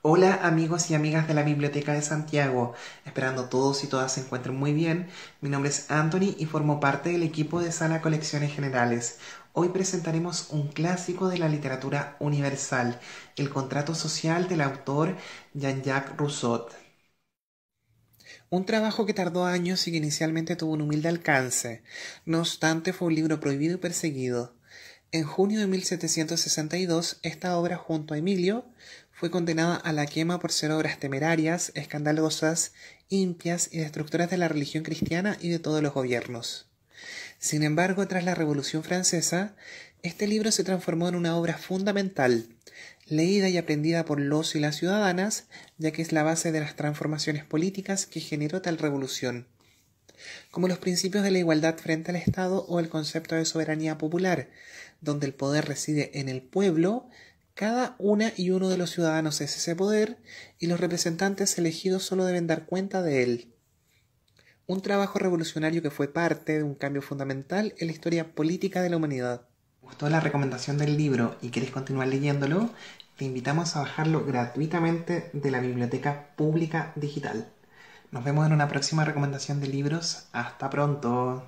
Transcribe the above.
Hola amigos y amigas de la Biblioteca de Santiago, esperando todos y todas se encuentren muy bien. Mi nombre es Anthony y formo parte del equipo de Sala Colecciones Generales. Hoy presentaremos un clásico de la literatura universal, El contrato social del autor Jean-Jacques Rousseau. Un trabajo que tardó años y que inicialmente tuvo un humilde alcance. No obstante, fue un libro prohibido y perseguido. En junio de 1762, esta obra junto a Emilio fue condenada a la quema por ser obras temerarias, escandalosas, impias y destructoras de la religión cristiana y de todos los gobiernos. Sin embargo, tras la Revolución Francesa, este libro se transformó en una obra fundamental, leída y aprendida por los y las ciudadanas, ya que es la base de las transformaciones políticas que generó tal revolución como los principios de la igualdad frente al Estado o el concepto de soberanía popular, donde el poder reside en el pueblo, cada una y uno de los ciudadanos es ese poder y los representantes elegidos solo deben dar cuenta de él. Un trabajo revolucionario que fue parte de un cambio fundamental en la historia política de la humanidad. gustó la recomendación del libro y quieres continuar leyéndolo? Te invitamos a bajarlo gratuitamente de la Biblioteca Pública Digital. Nos vemos en una próxima recomendación de libros. Hasta pronto.